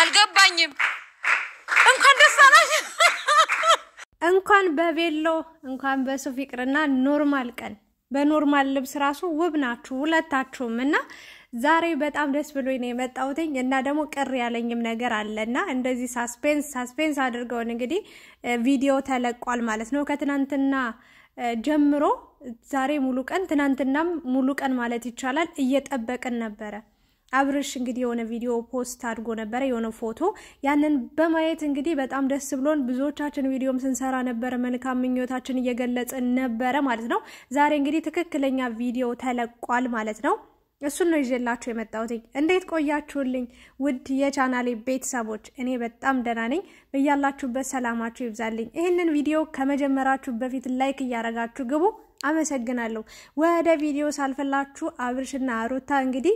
አልገባኝም። እንኳን ደስ አላሽ። እንኳን በቬሎ እንኳን በሱፍ ይቅርና ኖርማል ቀን በኖርማል ልብስ ራሱ ውብ ናችሁ ሁለታችሁም እና ዛሬ በጣም ደስ ብሎኝ ነው የመጣሁትኝ እና ደግሞ ቅር ያለኝም ነገር አለና እንደዚህ ሳስፔንስ ሳስፔንስ አድርገውን እንግዲህ ቪዲዮ ተለቋል ማለት ነው ከትናንትና ጀምሮ ዛሬ ሙሉ ቀን ትናንትናም ሙሉ ቀን ማለት ይቻላል እየጠበቅን ነበረ። አብርሽ እንግዲህ የሆነ ቪዲዮ ፖስት አድርጎ ነበረ፣ የሆነ ፎቶ። ያንን በማየት እንግዲህ በጣም ደስ ብሎን ብዙዎቻችን ቪዲዮም ስንሰራ ነበረ፣ መልካም ምኞታችን እየገለጽን ነበረ ማለት ነው። ዛሬ እንግዲህ ትክክለኛ ቪዲዮ ተለቋል ማለት ነው። እሱን ነው ይዤላችሁ የመጣሁትኝ። እንዴት ቆያችሁልኝ ውድ የቻናሌ ቤተሰቦች? እኔ በጣም ደህና ነኝ። በያላችሁበት ሰላማችሁ ይብዛልኝ። ይህንን ቪዲዮ ከመጀመራችሁ በፊት ላይክ እያደረጋችሁ ግቡ። አመሰግናለሁ። ወደ ቪዲዮ ሳልፈላችሁ አብርሽና ሩታ እንግዲህ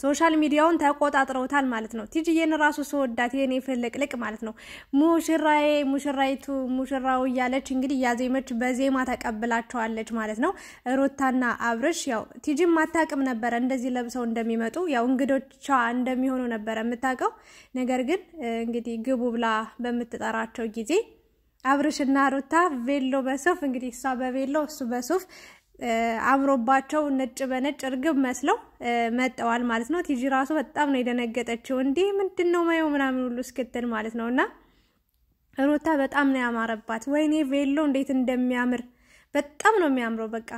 ሶሻል ሚዲያውን ተቆጣጥረውታል ማለት ነው። ቲጂዬን ራሱ ስወዳት የኔ ፍልቅልቅ ማለት ነው። ሙሽራዬ፣ ሙሽራይቱ፣ ሙሽራው እያለች እንግዲህ እያዜመች በዜማ ተቀብላቸዋለች ማለት ነው። ሩታና አብርሽ ያው ቲጂም አታውቅም ነበረ እንደዚህ ለብሰው እንደሚመጡ ያው እንግዶቿ እንደሚሆኑ ነበረ የምታውቀው። ነገር ግን እንግዲህ ግቡ ብላ በምትጠራቸው ጊዜ አብርሽና ሩታ ቬሎ በሱፍ እንግዲህ እሷ በቬሎ እሱ በሱፍ አምሮባቸው ነጭ በነጭ እርግብ መስለው መጠዋል ማለት ነው። ቲጂ ራሱ በጣም ነው የደነገጠችው። እንዲህ ምንድን ነው ማየው ምናምን ሁሉ እስክትል ማለት ነው። እና ሩታ በጣም ነው ያማረባት። ወይኔ ቬሎ እንዴት እንደሚያምር በጣም ነው የሚያምረው። በቃ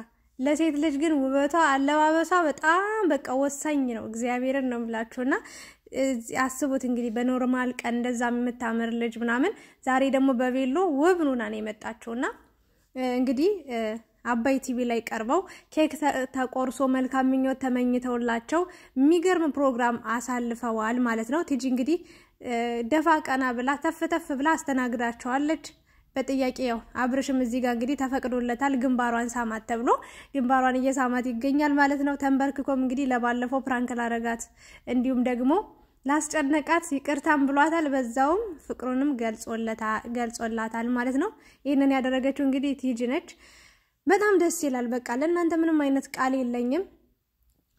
ለሴት ልጅ ግን ውበቷ፣ አለባበሷ በጣም በቃ ወሳኝ ነው። እግዚአብሔርን ነው የምላችሁና አስቡት እንግዲህ በኖርማል ቀን እንደዛ የምታምር ልጅ ምናምን፣ ዛሬ ደግሞ በቬሎ ውብ ኑና ነው እና እንግዲህ አባይ ቲቪ ላይ ቀርበው ኬክ ተቆርሶ መልካም ምኞት ተመኝተውላቸው የሚገርም ፕሮግራም አሳልፈዋል ማለት ነው። ቲጂ እንግዲህ ደፋ ቀና ብላ ተፍ ተፍ ብላ አስተናግዳቸዋለች። በጥያቄ ያው አብርሽም እዚህ ጋር እንግዲህ ተፈቅዶለታል። ግንባሯን ሳማት ተብሎ ግንባሯን እየሳማት ይገኛል ማለት ነው። ተንበርክኮም እንግዲህ ለባለፈው ፕራንክ ላረጋት እንዲሁም ደግሞ ላስጨነቃት ይቅርታም ብሏታል። በዛውም ፍቅሩንም ገልጾላታል ማለት ነው። ይህንን ያደረገችው እንግዲህ ቲጂ ነች። በጣም ደስ ይላል። በቃ ለእናንተ ምንም አይነት ቃል የለኝም።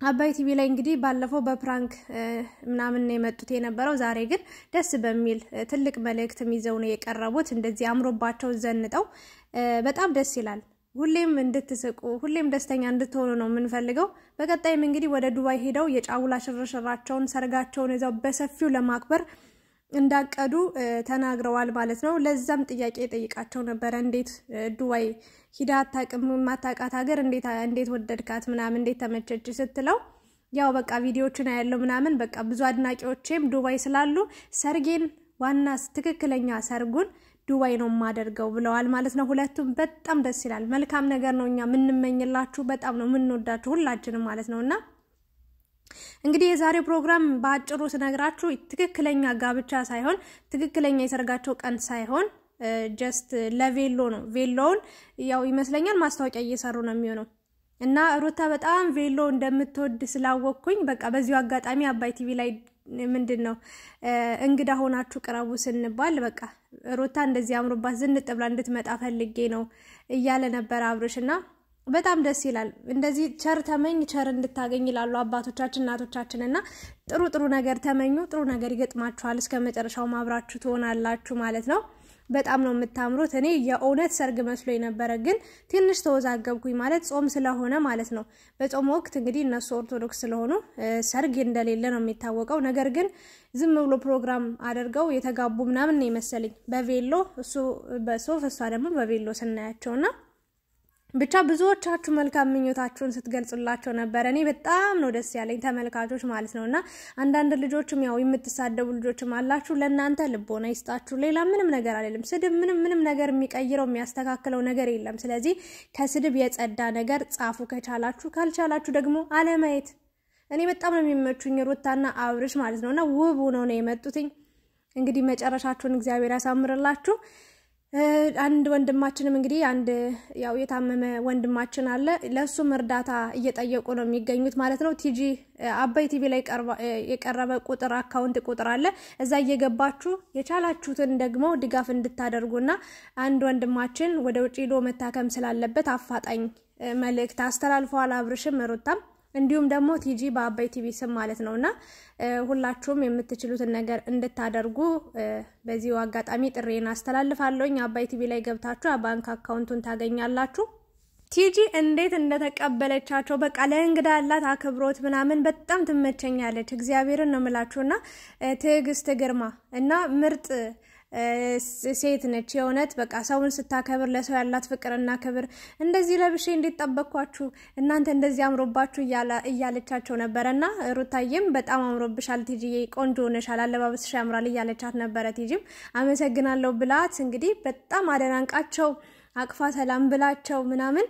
አባይ ቲቪ ላይ እንግዲህ ባለፈው በፕራንክ ምናምን ነው የመጡት የነበረው። ዛሬ ግን ደስ በሚል ትልቅ መልእክትም ይዘው ነው የቀረቡት። እንደዚህ አምሮባቸው ዘንጠው በጣም ደስ ይላል። ሁሌም እንድትስቁ ሁሌም ደስተኛ እንድትሆኑ ነው የምንፈልገው። በቀጣይም እንግዲህ ወደ ዱባይ ሄደው የጫጉላ ሽርሽራቸውን ሰርጋቸውን ይዘው በሰፊው ለማክበር እንዳቀዱ ተናግረዋል ማለት ነው። ለዛም ጥያቄ ጠይቃቸው ነበረ። እንዴት ዱባይ ሂዳ አታቅም ማታቃት ሀገር እንዴት ወደድካት? ምናምን እንዴት ተመቸች ስትለው ያው በቃ ቪዲዮዎችን አያለው ምናምን በቃ ብዙ አድናቂዎቼም ዱባይ ስላሉ ሰርጌን ዋና ትክክለኛ ሰርጉን ዱባይ ነው የማደርገው ብለዋል ማለት ነው። ሁለቱም በጣም ደስ ይላል። መልካም ነገር ነው እኛ የምንመኝላችሁ፣ በጣም ነው የምንወዳችሁ ሁላችንም ማለት ነው እና እንግዲህ የዛሬው ፕሮግራም በአጭሩ ስነግራችሁ ትክክለኛ ጋብቻ ሳይሆን ትክክለኛ የሰርጋቸው ቀን ሳይሆን ጀስት ለቬሎ ነው። ቬሎውን ያው ይመስለኛል ማስታወቂያ እየሰሩ ነው የሚሆነው እና ሩታ በጣም ቬሎ እንደምትወድ ስላወቅኩኝ በቃ በዚሁ አጋጣሚ አባይ ቲቪ ላይ ምንድን ነው እንግዳ ሆናችሁ ቅረቡ ስንባል በቃ ሩታ እንደዚህ አምሮባት ዝንጥ ብላ እንድትመጣ ፈልጌ ነው እያለ ነበር አብርሽ እና በጣም ደስ ይላል። እንደዚህ ቸር ተመኝ ቸር እንድታገኝ ይላሉ አባቶቻችን እናቶቻችን። እና ጥሩ ጥሩ ነገር ተመኙ፣ ጥሩ ነገር ይገጥማችኋል። እስከ መጨረሻው ማብራችሁ ትሆናላችሁ ማለት ነው። በጣም ነው የምታምሩት። እኔ የእውነት ሰርግ መስሎ የነበረ ግን ትንሽ ተወዛገብኩኝ፣ ማለት ጾም ስለሆነ ማለት ነው። በጾም ወቅት እንግዲህ እነሱ ኦርቶዶክስ ስለሆኑ ሰርግ እንደሌለ ነው የሚታወቀው። ነገር ግን ዝም ብሎ ፕሮግራም አድርገው የተጋቡ ምናምን ነው ይመስለኝ በቬሎ እሱ በሶፍ እሷ ደግሞ በቬሎ ስናያቸውና ብቻ ብዙዎቻችሁ መልካም ምኞታችሁን ስትገልጹላቸው ነበረ። እኔ በጣም ነው ደስ ያለኝ ተመልካቾች ማለት ነው። እና አንዳንድ ልጆችም ያው የምትሳደቡ ልጆችም አላችሁ። ለእናንተ ልቦና ይስጣችሁ። ሌላ ምንም ነገር አይደለም። ስድብ ምንም ምንም ነገር የሚቀይረው የሚያስተካክለው ነገር የለም። ስለዚህ ከስድብ የጸዳ ነገር ጻፉ ከቻላችሁ፣ ካልቻላችሁ ደግሞ አለማየት። እኔ በጣም ነው የሚመቹኝ ሩታና አብርሽ ማለት ነው እና ውብ ሆነው ነው የመጡትኝ። እንግዲህ መጨረሻችሁን እግዚአብሔር ያሳምርላችሁ። አንድ ወንድማችንም እንግዲህ አንድ ያው የታመመ ወንድማችን አለ። ለእሱም እርዳታ እየጠየቁ ነው የሚገኙት ማለት ነው። ቲጂ አባይ ቲቪ ላይ የቀረበ ቁጥር አካውንት ቁጥር አለ። እዛ እየገባችሁ የቻላችሁትን ደግሞ ድጋፍ እንድታደርጉና አንድ ወንድማችን ወደ ውጭ ሂዶ መታከም ስላለበት አፋጣኝ መልእክት አስተላልፈዋል። አብርሽም ሩታም እንዲሁም ደግሞ ቲጂ በአባይ ቲቪ ስም ማለት ነው እና ሁላችሁም የምትችሉትን ነገር እንድታደርጉ በዚሁ አጋጣሚ ጥሬን አስተላልፋለሁኝ። አባይ ቲቪ ላይ ገብታችሁ የባንክ አካውንቱን ታገኛላችሁ። ቲጂ እንዴት እንደተቀበለቻቸው በቃ ለእንግዳ ያላት አክብሮት ምናምን በጣም ትመቸኛለች። እግዚአብሔርን ነው የምላችሁ እና ትዕግስት ግርማ እና ምርጥ ሴት ነች። የእውነት በቃ ሰውን ስታከብር ለሰው ያላት ፍቅርና ክብር እንደዚህ ለብሼ እንዴት እናንተ እንደዚህ አምሮባችሁ እያለቻቸው ነበረ እና ሩታዬም በጣም አምሮብሻል ቲጂዬ፣ ቆንጆ ሆነሻል፣ አለባበስሽ ያምራል እያለቻት ነበረ። ቲጂም አመሰግናለሁ ብላት እንግዲህ በጣም አደናንቃቸው አቅፋ ሰላም ብላቸው ምናምን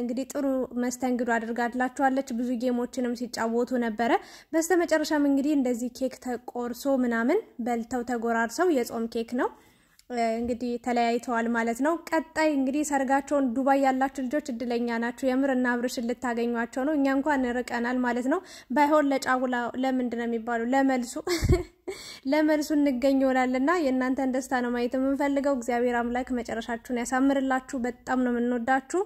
እንግዲህ ጥሩ መስተንግዶ አድርጋላችኋለች። ብዙ ጌሞችንም ሲጫወቱ ነበረ። በስተመጨረሻም እንግዲህ እንደዚህ ኬክ ተቆርሶ ምናምን በልተው ተጎራርሰው የጾም ኬክ ነው እንግዲህ ተለያይተዋል ማለት ነው። ቀጣይ እንግዲህ ሰርጋቸውን ዱባይ ያላችሁ ልጆች እድለኛ ናችሁ። የምር እና አብርሽን ልታገኟቸው ነው። እኛ እንኳን ርቀናል ማለት ነው። ባይሆን ለጫውላ ለምንድን ነው የሚባለው ለመልሱ ለመልሱ እንገኝ ይሆናል እና የእናንተን ደስታ ነው ማየት የምንፈልገው። እግዚአብሔር አምላክ መጨረሻችሁን ያሳምርላችሁ። በጣም ነው የምንወዳችሁ።